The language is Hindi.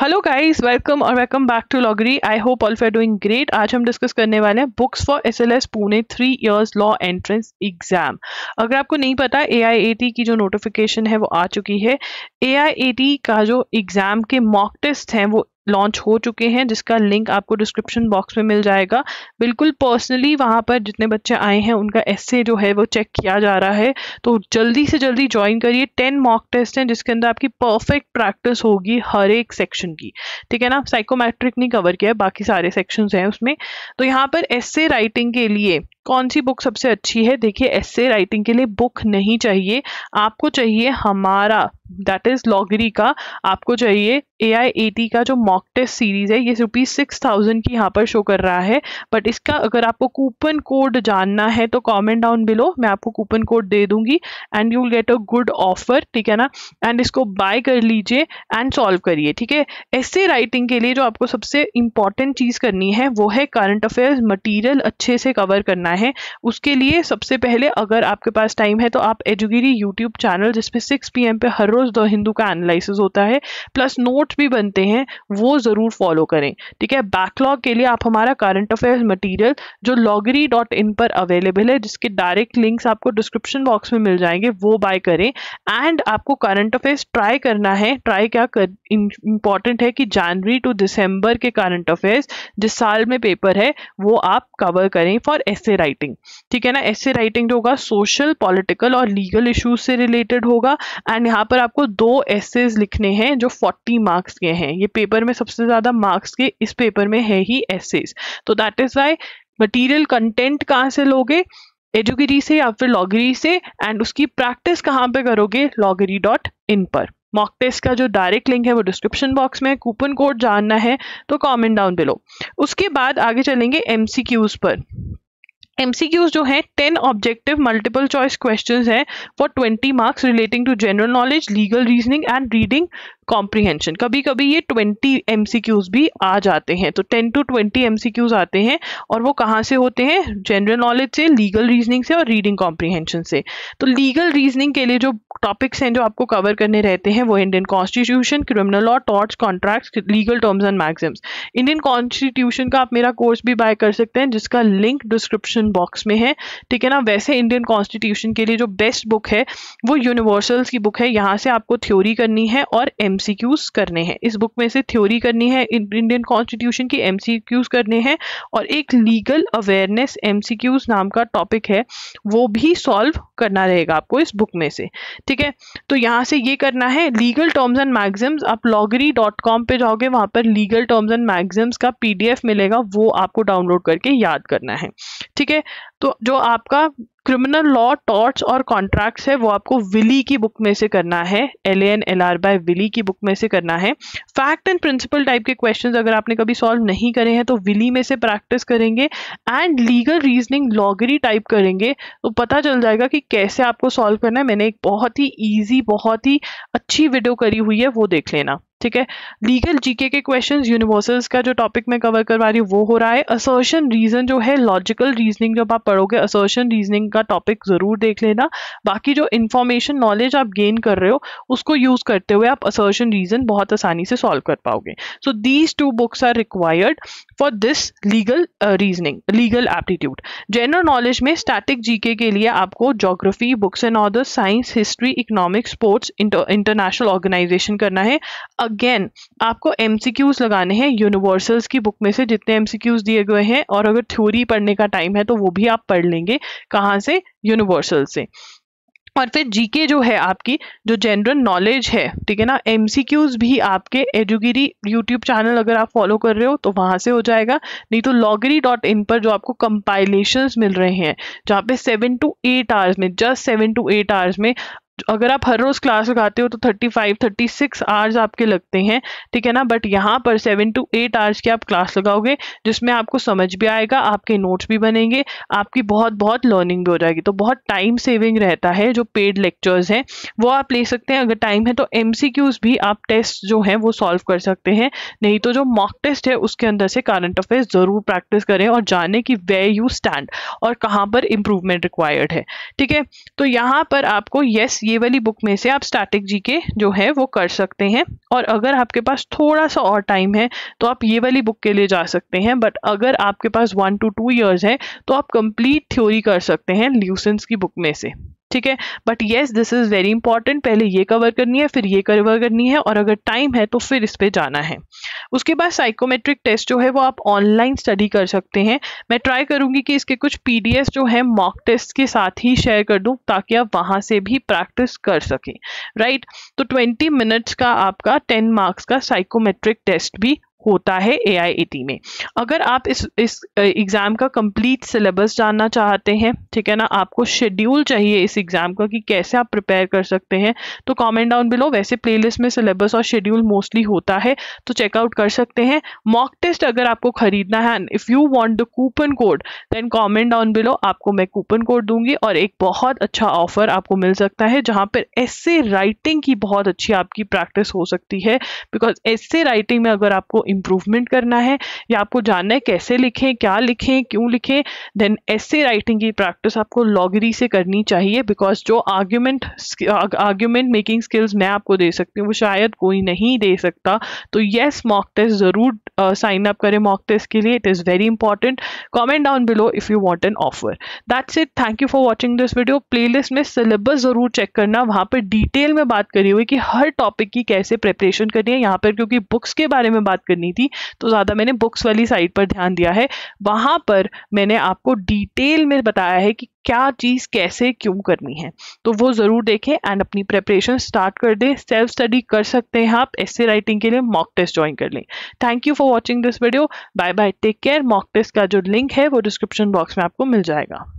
हेलो गाइस वेलकम और welcome back to Lawgari I hope all for doing great आज हम डिस्कस करने वाले हैं books for SLS Pune three years law entrance exam अगर आपको नहीं पता एआईएटी की जो नोटिफिकेशन है वो आ चुकी है एआईएटी का जो एग्ज़ाम के मॉक टेस्ट हैं वो लॉन्च हो चुके हैं जिसका लिंक आपको डिस्क्रिप्शन बॉक्स में मिल जाएगा बिल्कुल पर्सनली वहाँ पर जितने बच्चे आए हैं उनका एसे जो है वो चेक किया जा रहा है तो जल्दी से जल्दी ज्वाइन करिए टेन मॉक टेस्ट हैं जिसके अंदर आपकी परफेक्ट प्रैक्टिस होगी हर एक सेक्शन की ठीक है ना साइकोमेट्रिक नहीं कवर किया है बाकी सारे सेक्शंस हैं उसमें तो यहाँ पर ऐसे राइटिंग के लिए कौन सी बुक सबसे अच्छी है देखिए ऐसे राइटिंग के लिए बुक नहीं चाहिए आपको चाहिए हमारा दैट इज लॉगरी का आपको चाहिए ए आई ए टी का जो मॉक टेस्ट सीरीज़ है ये रुपीज़ सिक्स थाउजेंड की यहाँ पर शो कर रहा है बट इसका अगर आपको कूपन कोड जानना है तो कॉमेंट डाउन बिलो मैं आपको कूपन कोड दे दूंगी and you will get a good offer ठीक है ना एंड इसको बाय कर लीजिए एंड सॉल्व करिए ठीक है ऐसे राइटिंग के लिए जो आपको सबसे इंपॉर्टेंट चीज़ करनी है वो है करंट अफेयर्स मटीरियल अच्छे से कवर करना है उसके लिए सबसे पहले अगर आपके पास टाइम है तो आप एजुगिरी यूट्यूब चैनल जिसमें सिक्स पी पे हर रोज़ द हिंदू का एनालिसिस होता है प्लस नोट भी बनते हैं वो ज़रूर फॉलो करें ठीक है बैकलॉग के लिए आप हमारा करंट अफेयर्स मटीरियल जो लॉगरी डॉट इन पर अवेलेबल है जिसके डायरेक्ट लिंक्स आपको डिस्क्रिप्शन बॉक्स में मिल जाएंगे वो बाय करें एंड आपको करंट अफेयर्स ट्राई करना है ट्राई क्या कर इम्पॉर्टेंट है कि जनवरी टू दिसंबर के करंट अफेयर्स जिस साल में पेपर है वो आप कवर करें फॉर एसे राइट राइटिंग ठीक है ना ऐसे राइटिंग जो होगा सोशल पॉलिटिकल और लीगल इश्यूज से रिलेटेड होगा एंड यहाँ पर आपको दो एसेज लिखने हैं जो फोर्टी मार्क्स के हैं ये पेपर में सबसे ज़्यादा मार्क्स के इस पेपर में है ही एसेज तो that is why material content कहाँ से लोगे एजुकेरी से या फिर लॉगरी से एंड उसकी प्रैक्टिस कहाँ पे करोगे लॉगरी डॉट इन पर मॉक टेस्ट का जो डायरेक्ट लिंक है वो डिस्क्रिप्शन बॉक्स में है कूपन कोड जानना है तो कमेंट डाउन बिलो उसके बाद आगे चलेंगे एमसीक्यूज पर एमसीक्यूज जो है ten objective multiple choice questions है for twenty marks relating to general knowledge legal reasoning and reading comprehension कभी कभी ये ट्वेंटी एम भी आ जाते हैं तो टेन टू ट्वेंटी एम आते हैं और वो कहाँ से होते हैं जनरल नॉलेज से लीगल रीजनिंग से और रीडिंग कॉम्प्रीहेंशन से तो लीगल रीजनिंग के लिए जो टॉपिक्स हैं जो आपको कवर करने रहते हैं वो Indian constitution criminal law torts contracts legal terms and maxims Indian constitution का आप मेरा कोर्स भी बाय कर सकते हैं जिसका लिंक डिस्क्रिप्शन बॉक्स में है ठीक है ना वैसे इंडियन कॉन्स्टिट्यूशन के लिए जो बेस्ट बुक है वो यूनिवर्सल्स की बुक है यहाँ से आपको थ्योरी करनी है और एम करने हैं इस बुक में से थ्योरी करनी है इंडियन कॉन्स्टिट्यूशन की एम करने हैं और एक लीगल अवेयरनेस एम नाम का टॉपिक है वो भी सॉल्व करना रहेगा आपको इस बुक में से ठीक है तो यहाँ से ये करना है लीगल टर्म्स एंड मैगजिम्स आप लॉगरी डॉट कॉम पर जाओगे वहाँ पर लीगल टर्म्स एंड मैगजिम्स का पी मिलेगा वो आपको डाउनलोड करके याद करना है ठीक है तो जो आपका क्रिमिनल लॉ टॉर्च और कॉन्ट्रैक्ट्स है वो आपको विली की बुक में से करना है L N L R by Wiley की बुक में से करना है फैक्ट एंड प्रिंसिपल टाइप के क्वेश्चंस अगर आपने कभी सॉल्व नहीं करे हैं तो विली में से प्रैक्टिस करेंगे एंड लीगल रीजनिंग लॉगरी टाइप करेंगे तो पता चल जाएगा कि कैसे आपको सॉल्व करना है मैंने एक बहुत ही ईजी बहुत ही अच्छी वीडियो करी हुई है वो देख लेना ठीक है लीगल जीके के क्वेश्चंस यूनिवर्सल्स का जो टॉपिक मैं कवर करवा रही हूँ वो हो रहा है असर्शन रीजन जो है लॉजिकल रीजनिंग जब आप पढ़ोगे असर्शन रीजनिंग का टॉपिक ज़रूर देख लेना बाकी जो इन्फॉर्मेशन नॉलेज आप गेन कर रहे हो उसको यूज़ करते हुए आप असर्शन रीजन बहुत आसानी से सॉल्व कर पाओगे so these two books are required for this legal reasoning legal aptitude general knowledge में स्टैटिक जीके के लिए आपको geography books and order science history economic sports international organisation करना है अगेन आपको एम लगाने हैं यूनिवर्सल्स की बुक में से जितने एम दिए गए हैं और अगर थ्योरी पढ़ने का टाइम है तो वो भी आप पढ़ लेंगे कहाँ से यूनिवर्सल से और फिर जीके जो है आपकी जो जनरल नॉलेज है ठीक है ना एम भी आपके एजुगिरी यूट्यूब चैनल अगर आप फॉलो कर रहे हो तो वहाँ से हो जाएगा नहीं तो लॉगरी डॉट इन पर जो आपको कंपाइलेशंस मिल रहे हैं जहाँ पे सेवन टू एट आवर्स में just seven to eight hours में अगर आप हर रोज़ क्लास लगाते हो तो 35, 36 आवर्स आपके लगते हैं ठीक है ना बट यहाँ पर 7 टू 8 आवर्स की आप क्लास लगाओगे जिसमें आपको समझ भी आएगा आपके नोट्स भी बनेंगे आपकी बहुत बहुत लर्निंग भी हो जाएगी तो बहुत टाइम सेविंग रहता है जो पेड लेक्चर्स हैं वो आप ले सकते हैं अगर टाइम है तो एम भी आप टेस्ट जो हैं वो सॉल्व कर सकते हैं नहीं तो जो मॉक टेस्ट है उसके अंदर से करंट अफेयर्स ज़रूर प्रैक्टिस करें और जाने कि वे यू स्टैंड और कहाँ पर इम्प्रूवमेंट रिक्वायर्ड है ठीक है तो यहाँ पर आपको येस yes, ये वाली बुक में से आप स्टैटिक जी के जो है वो कर सकते हैं और अगर आपके पास थोड़ा सा और टाइम है तो आप ये वाली बुक के लिए जा सकते हैं बट अगर आपके पास वन टू टू ईयर्स है तो आप कंप्लीट थ्योरी कर सकते हैं ल्यूसेंस की बुक में से ठीक है but yes this is very important पहले ये कवर करनी है फिर ये कवर करनी है और अगर टाइम है तो फिर इस पर जाना है उसके बाद साइकोमेट्रिक टेस्ट जो है वो आप ऑनलाइन स्टडी कर सकते हैं मैं ट्राई करूँगी कि इसके कुछ पी जो है मॉक टेस्ट के साथ ही शेयर कर दूँ ताकि आप वहाँ से भी प्रैक्टिस कर सकें राइट right? तो ट्वेंटी मिनट्स का आपका टेन मार्क्स का साइकोमेट्रिक टेस्ट भी होता है ए आई e में अगर आप इस इस एग्ज़ाम का कंप्लीट सिलेबस जानना चाहते हैं ठीक है ना आपको शेड्यूल चाहिए इस एग्ज़ाम का कि कैसे आप प्रिपेयर कर सकते हैं तो कमेंट डाउन बिलो वैसे प्लेलिस्ट में सिलेबस और शेड्यूल मोस्टली होता है तो चेकआउट कर सकते हैं मॉक टेस्ट अगर आपको खरीदना है if you want the coupon code then comment down below आपको मैं कूपन कोड दूंगी और एक बहुत अच्छा ऑफर आपको मिल सकता है जहाँ पर ऐसे राइटिंग की बहुत अच्छी आपकी प्रैक्टिस हो सकती है बिकॉज ऐसे राइटिंग में अगर आपको इम्प्रूवमेंट करना है या आपको जानना है कैसे लिखें क्या लिखें क्यों लिखें देन ऐसे राइटिंग की प्रैक्टिस आपको लॉगरी से करनी चाहिए बिकॉज जो आर्ग्यूमेंट आर्ग्यूमेंट मेकिंग स्किल्स मैं आपको दे सकती हूँ वो शायद कोई नहीं दे सकता तो येस मॉक टेस्ट ज़रूर साइन अप करें मॉक टेस्ट के लिए it is very important comment down below if you want an offer that's it thank you for watching this video playlist में सिलेबस ज़रूर चेक करना वहाँ पर डिटेल में बात करी हुई कि हर टॉपिक की कैसे प्रेपरेशन करनी है यहाँ पर क्योंकि बुक्स के बारे में बात करी करनी थी तो ज़्यादा मैंने बुक्स वाली साइड पर ध्यान दिया है वहाँ पर मैंने आपको डिटेल में बताया है कि क्या चीज़ कैसे क्यों करनी है तो वो ज़रूर देखें एंड अपनी प्रेपरेशन स्टार्ट कर दें सेल्फ स्टडी कर सकते हैं आप ऐसे राइटिंग के लिए मॉक टेस्ट ज्वाइन कर लें thank you for watching this video bye bye take care mock test का जो लिंक है वो डिस्क्रिप्शन बॉक्स में आपको मिल जाएगा